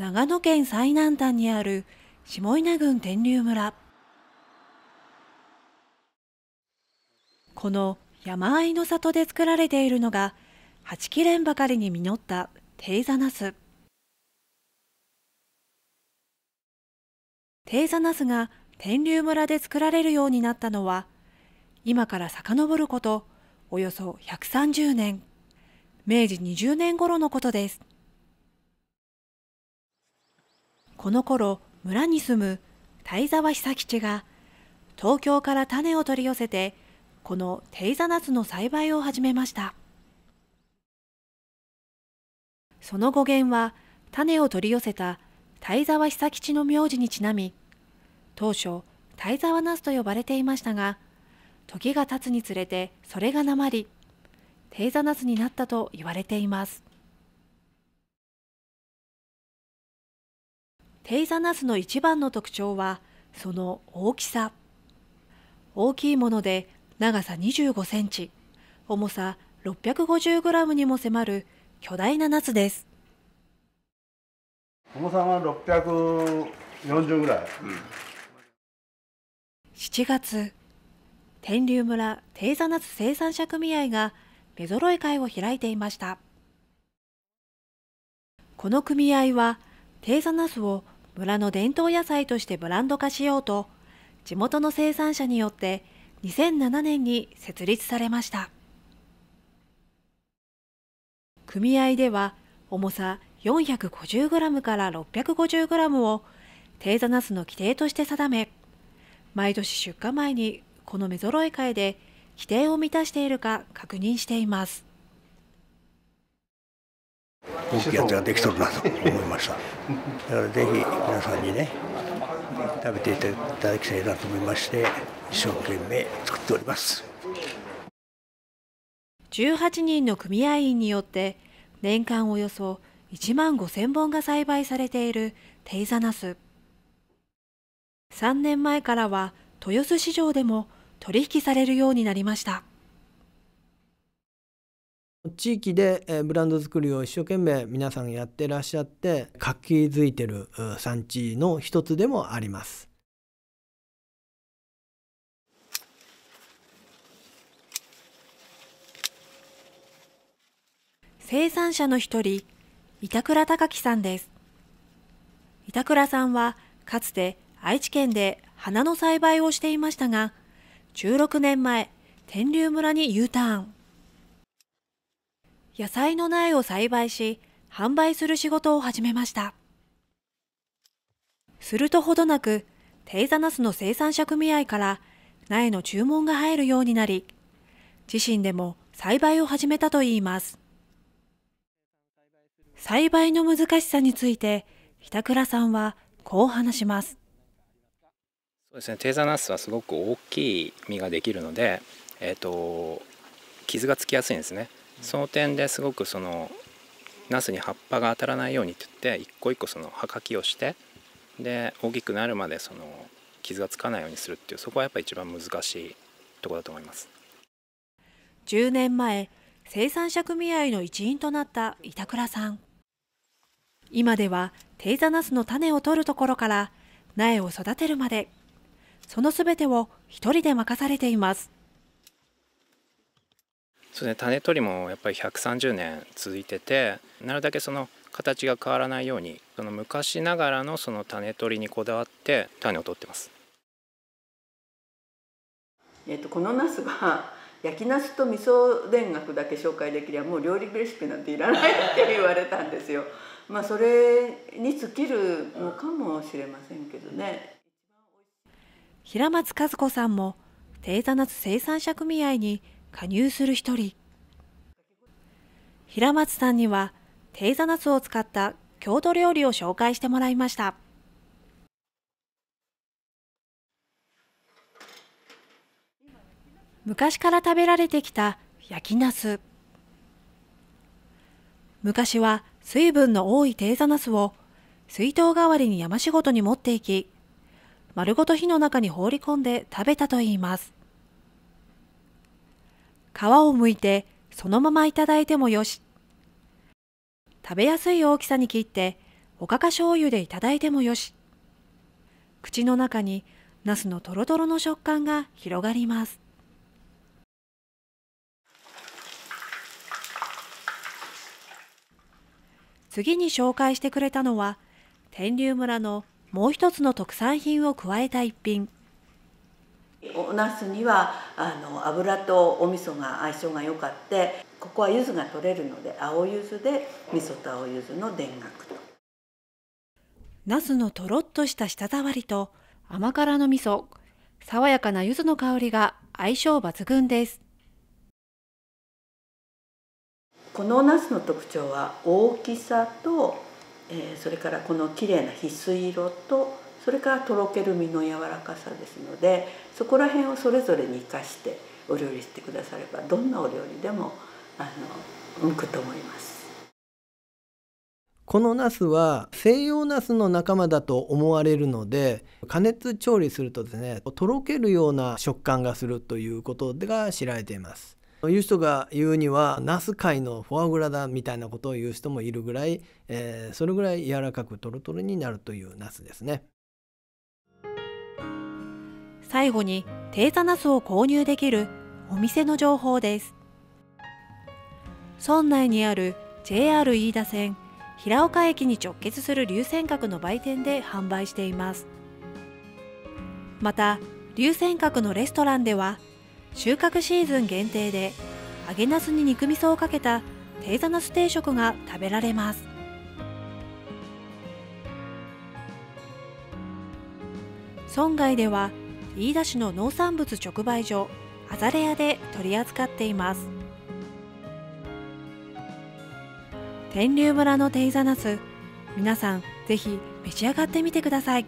長野県最南端にある下稲郡天竜村この山あいの里で作られているのが八切れんばかりに実ったテイザナステイナスが天竜村で作られるようになったのは今から遡ることおよそ130年明治20年頃のことですこの頃村に住む泰沢久吉が東京から種を取り寄せてこのテイザナスの栽培を始めましたその語源は種を取り寄せた泰沢久吉の名字にちなみ当初泰沢ナスと呼ばれていましたが時が経つにつれてそれがなまりテイザナスになったと言われていますテイザナスの一番の特徴はその大きさ大きいもので長さ25センチ重さ650グラムにも迫る巨大なナスです重さは640ぐらい、うん、7月天竜村テイザナス生産者組合が目揃い会を開いていましたこの組合はテイザナスを村の伝統野菜としてブランド化しようと地元の生産者によって2007年に設立されました組合では重さ4 5 0グラムから6 5 0グラムを低座ナスの規定として定め毎年出荷前にこの目揃え会で規定を満たしているか確認しています大きいやつができとるなと 思いましただからぜひ皆さんにね食べていただきたいなと思いまして一生懸命作っております18人の組合員によって年間およそ1万5000本が栽培されているテイザナス3年前からは豊洲市場でも取引されるようになりました地域でブランド作りを一生懸命皆さんやってらっしゃって活気づいてる産地の一つでもあります。生産者の一人、板倉隆樹さんです。板倉さんはかつて愛知県で花の栽培をしていましたが、16年前、天竜村に U ターン。野菜の苗を栽培し、販売する仕事を始めました。するとほどなく、テイザナスの生産者組合から苗の注文が入るようになり、自身でも栽培を始めたといいます。栽培の難しさについて、板倉さんはこう話します。そうですね、テーザナスはすごく大きい実ができるので、えーと傷がつきやすいんですね。その点ですごくそのナスに葉っぱが当たらないようにって言って一個一個その葉かきをしてで大きくなるまでその傷がつかないようにするっていうそこはやっぱり一番難しいところだと思います10年前生産者組合の一員となった板倉さん今ではテイザナスの種を取るところから苗を育てるまでそのすべてを一人で任されていますそうですね種取りもやっぱり130年続いててなるだけその形が変わらないようにその昔ながらのその種取りにこだわって種を取ってます。えーと、このナスは焼きナスと味噌田楽だけ紹介できりゃもう料理レシピなんていらないって言われたんですよ。まあそれに尽きるのかもしれませんけどね。平松和子さんも低座ナス生産者組合に加入する一人。平松さんには、テイザナスを使った郷土料理を紹介してもらいました。昔から食べられてきた焼きナス。昔は水分の多いテーザナスを水筒代わりに山仕事に持っていき、丸ごと火の中に放り込んで食べたといいます。皮をむいてそのままいただいてもよし。食べやすい大きさに切って、おかか醤油でいただいてもよし。口の中にナスのとろとろの食感が広がります。次に紹介してくれたのは、天竜村のもう一つの特産品を加えた一品。おなすにはあの油とお味噌が相性が良かってここは柚子が取れるので青柚子で味噌と青柚子の田楽と。ナスのとろっとした舌触りと甘辛の味噌爽やかな柚子の香りが相性抜群ですこのナスの特徴は大きさと、えー、それからこの綺麗な翡翠色とそれからとろける身の柔らかさですのでそこら辺をそれぞれに生かしてお料理してくださればどんなお料理でもあの向くと思います。このナスは西洋ナスの仲間だと思われるので加熱調理するとですねとろけるような食感がするということが知られていますいう人が言うにはナス界のフォアグラだみたいなことを言う人もいるぐらい、えー、それぐらい柔らかくトロトロになるというナスですね最後に低座ナスを購入できるお店の情報です。村内にある JR 飯田線平岡駅に直結する流線閣の売店で販売しています。また、流線閣のレストランでは収穫シーズン限定で揚げなすに肉味噌をかけた低座なす定食が食べられます村外では飯田市の農産物直売所アザレアで取り扱っています天竜村の手イザナス皆さんぜひ召し上がってみてください